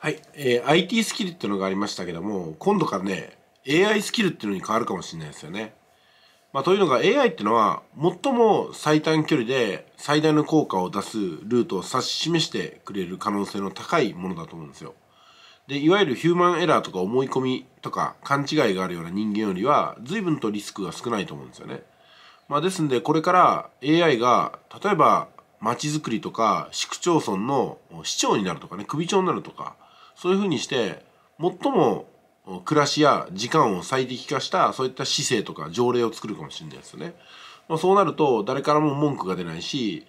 はい、えー、IT スキルっていうのがありましたけども今度からね AI スキルっていうのに変わるかもしれないですよね。まあ、というのが AI っていうのは最も最短距離で最大の効果を出すルートを指し示してくれる可能性の高いものだと思うんですよ。でいわゆるヒューマンエラーとか思い込みとか勘違いがあるような人間よりは随分とリスクが少ないと思うんですよね。まあ、ですんでこれから AI が例えば街づくりとか市区町村の市長になるとかね首長になるとかそういうふうにして最も暮らしや時間を最適化したそういった姿勢とか条例を作るかもしれないですよね。まあ、そうなると誰からも文句が出ないし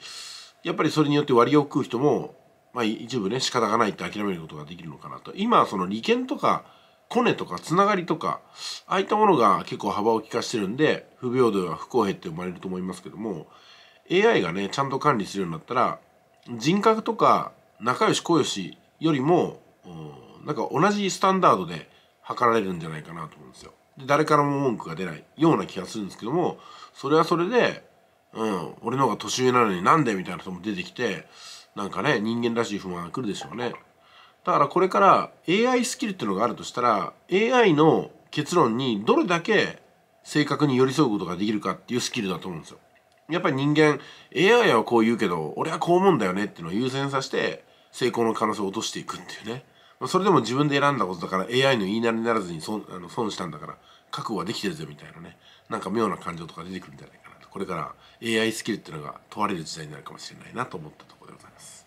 やっぱりそれによって割を食う人も、まあ、一部ね仕方がないって諦めることができるのかなと今その利権とかコネとかつながりとかああいったものが結構幅を利かしてるんで不平等や不公平って生まれると思いますけども AI がねちゃんと管理するようになったら人格とか仲良しこよしよりもなんか同じスタンダードで測られるんじゃないかなと思うんですよ。で誰からも文句が出ないような気がするんですけどもそれはそれで、うん、俺の方が年上なのになんでみたいな人も出てきてなんかね人間らしい不満が来るでしょうね。だからこれから AI スキルっていうのがあるとしたら AI の結論にどれだけ正確に寄り添うことができるかっていうスキルだと思うんですよ。やっぱり人間 AI はこう言うけど俺はこう思うんだよねっていうのを優先させて成功の可能性を落としていくっていうね。まそれでも自分で選んだことだから AI の言いなりにならずに損あの損したんだから覚悟はできてるぜみたいなねなんか妙な感情とか出てくるんじゃないかなとこれから AI スキルっていうのが問われる時代になるかもしれないなと思ったところでございます。